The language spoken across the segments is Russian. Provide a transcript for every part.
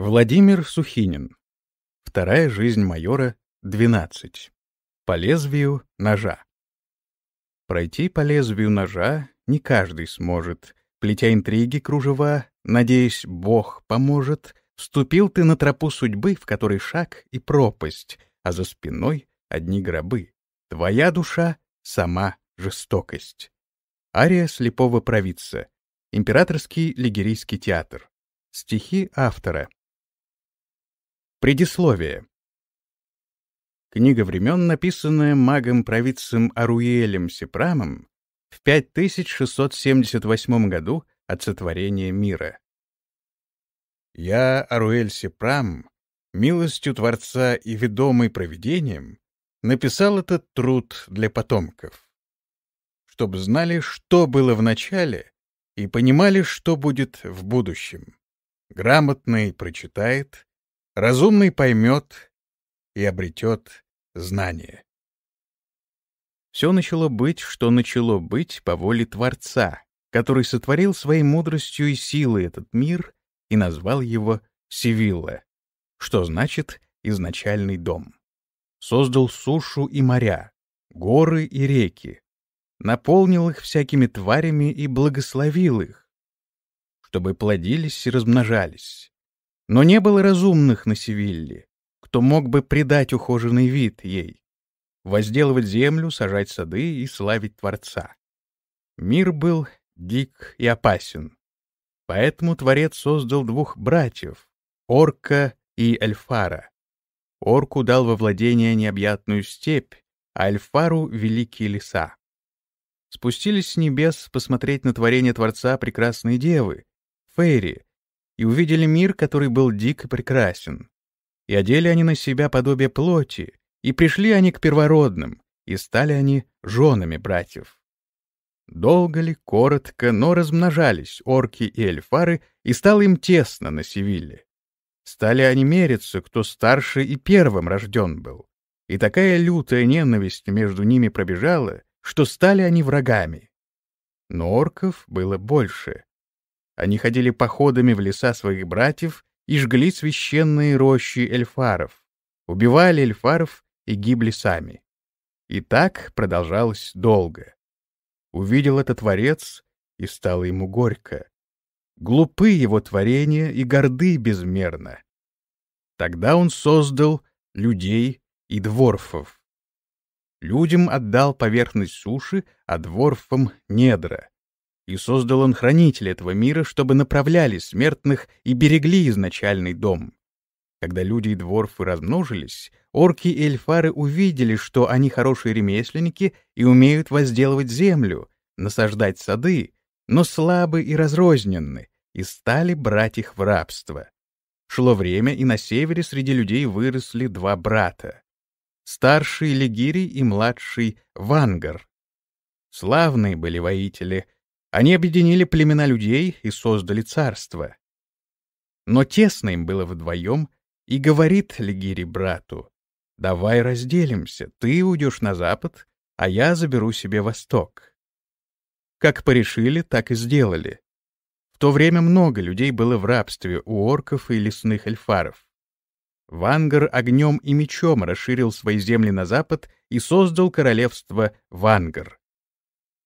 Владимир Сухинин. Вторая жизнь майора, 12. По лезвию ножа. Пройти по лезвию ножа не каждый сможет. Плетя интриги кружева, надеясь, Бог поможет, вступил ты на тропу судьбы, в которой шаг и пропасть, а за спиной одни гробы. Твоя душа — сама жестокость. Ария слепого провидца. Императорский лигерийский театр. Стихи автора. Предисловие. Книга времен, написанная магом-провидцем Аруэлем Сепрамом в 5678 году от сотворения мира. Я, Аруэль Сепрам, милостью Творца и ведомый провидением, написал этот труд для потомков, чтобы знали, что было в начале, и понимали, что будет в будущем. Грамотный прочитает — разумный поймет и обретет знание. Все начало быть, что начало быть по воле Творца, который сотворил своей мудростью и силой этот мир и назвал его Сивилла, что значит «изначальный дом». Создал сушу и моря, горы и реки, наполнил их всякими тварями и благословил их, чтобы плодились и размножались, но не было разумных на Севилле, кто мог бы придать ухоженный вид ей, возделывать землю, сажать сады и славить Творца. Мир был дик и опасен. Поэтому Творец создал двух братьев — Орка и Эльфара. Орку дал во владение необъятную степь, а Эльфару — великие леса. Спустились с небес посмотреть на творение Творца прекрасные девы, фейри, и увидели мир, который был дик и прекрасен. И одели они на себя подобие плоти, и пришли они к первородным, и стали они женами братьев. Долго ли, коротко, но размножались орки и эльфары, и стало им тесно на Севилле. Стали они мериться, кто старше и первым рожден был. И такая лютая ненависть между ними пробежала, что стали они врагами. Но орков было больше, они ходили походами в леса своих братьев и жгли священные рощи эльфаров, убивали эльфаров и гибли сами. И так продолжалось долго. Увидел это творец, и стало ему горько. Глупы его творения и горды безмерно. Тогда он создал людей и дворфов. Людям отдал поверхность суши, а дворфам — недра. И создал он хранители этого мира, чтобы направляли смертных и берегли изначальный дом. Когда люди и дворфы размножились, орки и эльфары увидели, что они хорошие ремесленники и умеют возделывать землю, насаждать сады, но слабы и разрознены, и стали брать их в рабство. Шло время, и на севере среди людей выросли два брата — старший Легирий и младший Вангар. Славные были воители — они объединили племена людей и создали царство. Но тесно им было вдвоем, и говорит Легири брату, «Давай разделимся, ты уйдешь на запад, а я заберу себе восток». Как порешили, так и сделали. В то время много людей было в рабстве у орков и лесных эльфаров. Вангар огнем и мечом расширил свои земли на запад и создал королевство Вангар.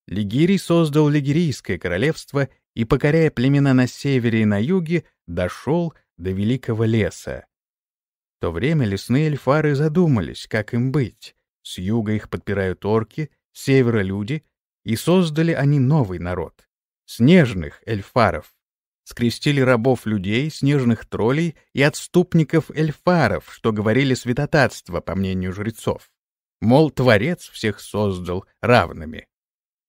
Лигирий создал Лигирийское королевство и, покоряя племена на севере и на юге, дошел до Великого леса. В то время лесные эльфары задумались, как им быть. С юга их подпирают орки, с севера — люди, и создали они новый народ — снежных эльфаров. Скрестили рабов людей, снежных троллей и отступников эльфаров, что говорили святотатство, по мнению жрецов. Мол, Творец всех создал равными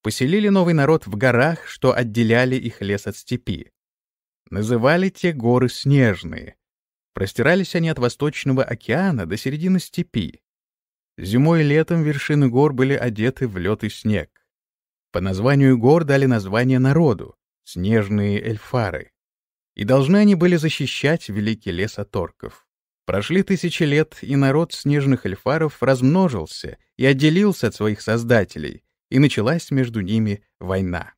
поселили новый народ в горах, что отделяли их лес от степи. Называли те горы снежные. Простирались они от Восточного океана до середины степи. Зимой и летом вершины гор были одеты в лед и снег. По названию гор дали название народу — снежные эльфары. И должны они были защищать великий лес от орков. Прошли тысячи лет, и народ снежных эльфаров размножился и отделился от своих создателей, и началась между ними война.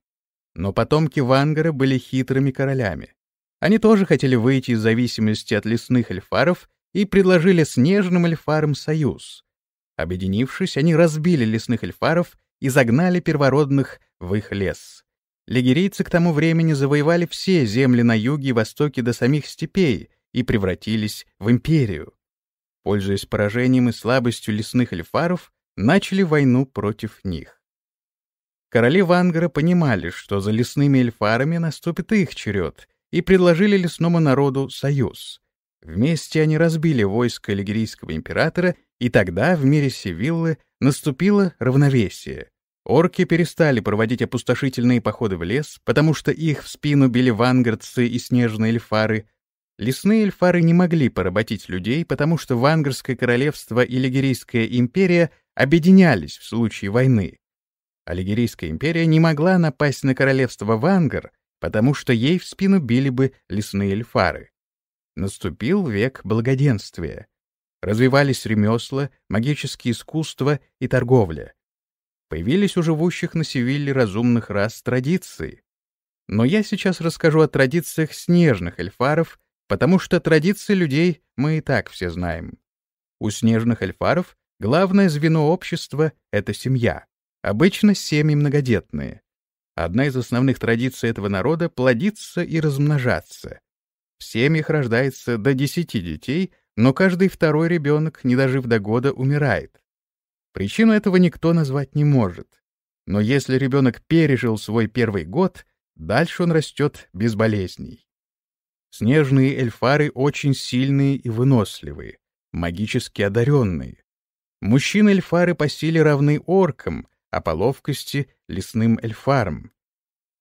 Но потомки Вангара были хитрыми королями. Они тоже хотели выйти из зависимости от лесных эльфаров и предложили снежным эльфарам союз. Объединившись, они разбили лесных эльфаров и загнали первородных в их лес. Лигерийцы к тому времени завоевали все земли на юге и востоке до самих степей и превратились в империю. Пользуясь поражением и слабостью лесных эльфаров, начали войну против них. Короли Вангара понимали, что за лесными эльфарами наступит их черед, и предложили лесному народу союз. Вместе они разбили войско Лигерийского императора, и тогда в мире Севиллы наступило равновесие. Орки перестали проводить опустошительные походы в лес, потому что их в спину били вангардцы и снежные эльфары. Лесные эльфары не могли поработить людей, потому что Вангарское королевство и Лигерийская империя объединялись в случае войны. Алигерийская империя не могла напасть на королевство Вангар, потому что ей в спину били бы лесные эльфары. Наступил век благоденствия. Развивались ремесла, магические искусства и торговля. Появились у живущих на Севилле разумных рас традиции. Но я сейчас расскажу о традициях снежных эльфаров, потому что традиции людей мы и так все знаем. У снежных эльфаров главное звено общества — это семья. Обычно семьи многодетные. Одна из основных традиций этого народа — плодиться и размножаться. В семьях рождается до десяти детей, но каждый второй ребенок, не дожив до года, умирает. Причину этого никто назвать не может. Но если ребенок пережил свой первый год, дальше он растет без болезней. Снежные эльфары очень сильные и выносливые, магически одаренные. Мужчины-эльфары по силе равны оркам, а по ловкости — лесным эльфарм.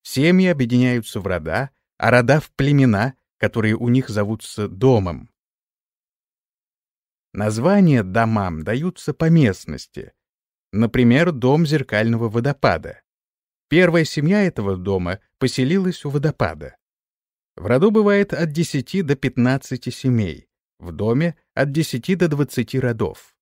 Семьи объединяются в рода, а рода — в племена, которые у них зовутся домом. Названия домам даются по местности. Например, дом зеркального водопада. Первая семья этого дома поселилась у водопада. В роду бывает от 10 до 15 семей, в доме — от 10 до 20 родов.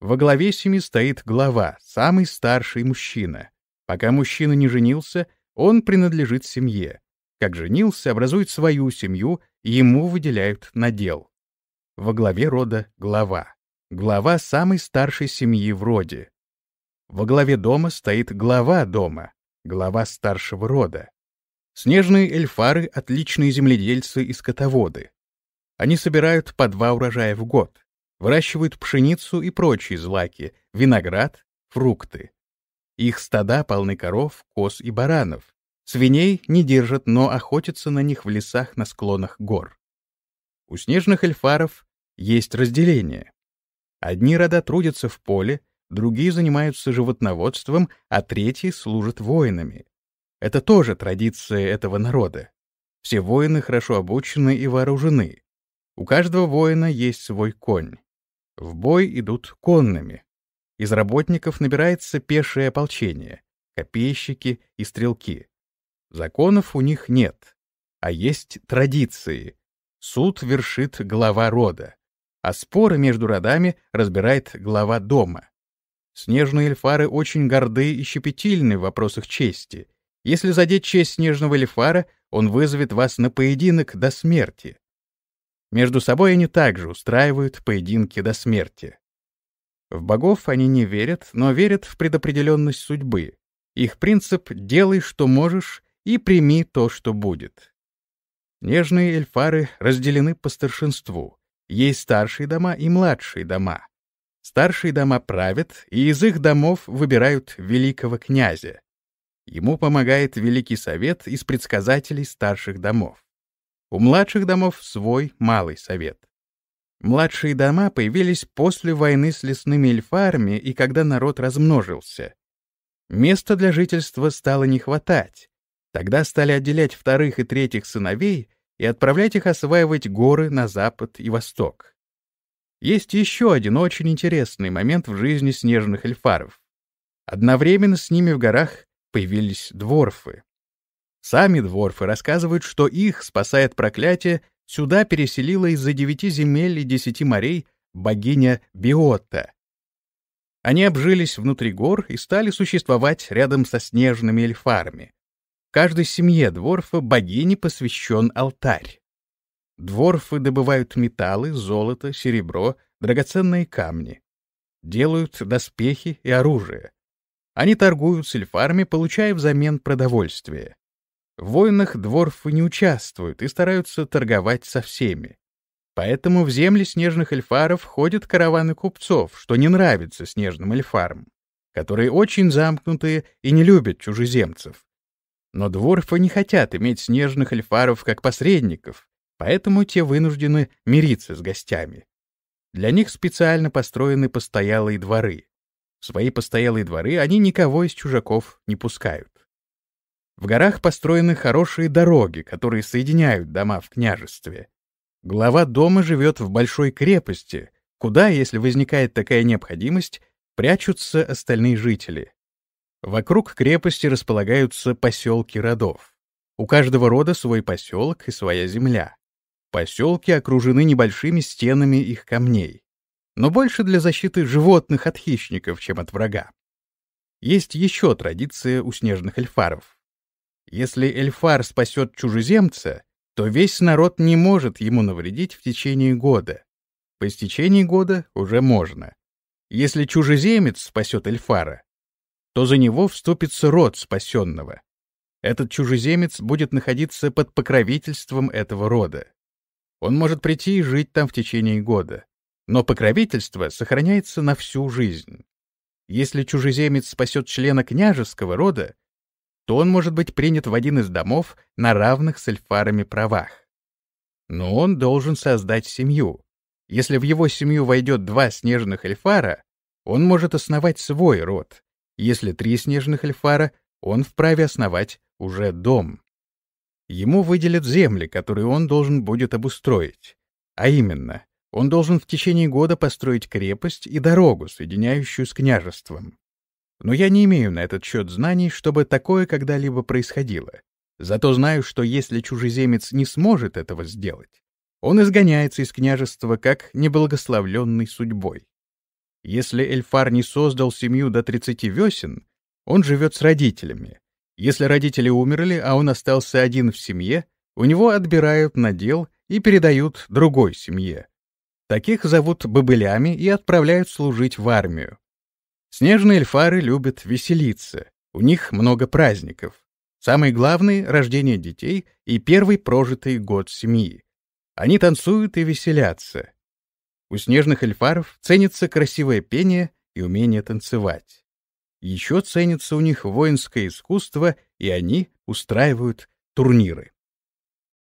Во главе семьи стоит глава, самый старший мужчина. Пока мужчина не женился, он принадлежит семье. Как женился, образует свою семью, ему выделяют надел. Во главе рода глава. Глава самой старшей семьи в роде. Во главе дома стоит глава дома, глава старшего рода. Снежные эльфары — отличные земледельцы и скотоводы. Они собирают по два урожая в год. Выращивают пшеницу и прочие злаки, виноград, фрукты. Их стада полны коров, коз и баранов. Свиней не держат, но охотятся на них в лесах на склонах гор. У снежных эльфаров есть разделение. Одни рода трудятся в поле, другие занимаются животноводством, а третьи служат воинами. Это тоже традиция этого народа. Все воины хорошо обучены и вооружены. У каждого воина есть свой конь. В бой идут конными. Из работников набирается пешее ополчение, копейщики и стрелки. Законов у них нет, а есть традиции. Суд вершит глава рода, а споры между родами разбирает глава дома. Снежные эльфары очень горды и щепетильны в вопросах чести. Если задеть честь снежного эльфара, он вызовет вас на поединок до смерти. Между собой они также устраивают поединки до смерти. В богов они не верят, но верят в предопределенность судьбы. Их принцип «делай, что можешь, и прими то, что будет». Нежные эльфары разделены по старшинству. Есть старшие дома и младшие дома. Старшие дома правят, и из их домов выбирают великого князя. Ему помогает Великий Совет из предсказателей старших домов. У младших домов свой малый совет. Младшие дома появились после войны с лесными эльфарами и когда народ размножился. Места для жительства стало не хватать. Тогда стали отделять вторых и третьих сыновей и отправлять их осваивать горы на запад и восток. Есть еще один очень интересный момент в жизни снежных эльфаров. Одновременно с ними в горах появились дворфы. Сами дворфы рассказывают, что их, спасает проклятие, сюда переселила из-за девяти земель и десяти морей богиня Биотта. Они обжились внутри гор и стали существовать рядом со снежными эльфарами. В каждой семье дворфа богине посвящен алтарь. Дворфы добывают металлы, золото, серебро, драгоценные камни. Делают доспехи и оружие. Они торгуют с эльфарами, получая взамен продовольствие. В войнах дворфы не участвуют и стараются торговать со всеми. Поэтому в земли снежных эльфаров ходят караваны купцов, что не нравится снежным эльфарам, которые очень замкнутые и не любят чужеземцев. Но дворфы не хотят иметь снежных эльфаров как посредников, поэтому те вынуждены мириться с гостями. Для них специально построены постоялые дворы. В свои постоялые дворы они никого из чужаков не пускают. В горах построены хорошие дороги, которые соединяют дома в княжестве. Глава дома живет в большой крепости, куда, если возникает такая необходимость, прячутся остальные жители. Вокруг крепости располагаются поселки родов. У каждого рода свой поселок и своя земля. Поселки окружены небольшими стенами их камней, но больше для защиты животных от хищников, чем от врага. Есть еще традиция у снежных эльфаров если Эльфар спасет чужеземца, то весь народ не может ему навредить в течение года. По истечении года уже можно. Если чужеземец спасет Эльфара, то за него вступится род спасенного. Этот чужеземец будет находиться под покровительством этого рода. Он может прийти и жить там в течение года, но покровительство сохраняется на всю жизнь. Если чужеземец спасет члена княжеского рода, то он может быть принят в один из домов на равных с эльфарами правах. Но он должен создать семью. Если в его семью войдет два снежных эльфара, он может основать свой род. Если три снежных эльфара, он вправе основать уже дом. Ему выделят земли, которые он должен будет обустроить. А именно, он должен в течение года построить крепость и дорогу, соединяющую с княжеством. Но я не имею на этот счет знаний, чтобы такое когда-либо происходило. Зато знаю, что если чужеземец не сможет этого сделать, он изгоняется из княжества как неблагословленный судьбой. Если Эльфар не создал семью до 30 весен, он живет с родителями. Если родители умерли, а он остался один в семье, у него отбирают надел и передают другой семье. Таких зовут бобылями и отправляют служить в армию. Снежные эльфары любят веселиться, у них много праздников. Самый главный — рождение детей и первый прожитый год семьи. Они танцуют и веселятся. У снежных эльфаров ценится красивое пение и умение танцевать. Еще ценится у них воинское искусство, и они устраивают турниры.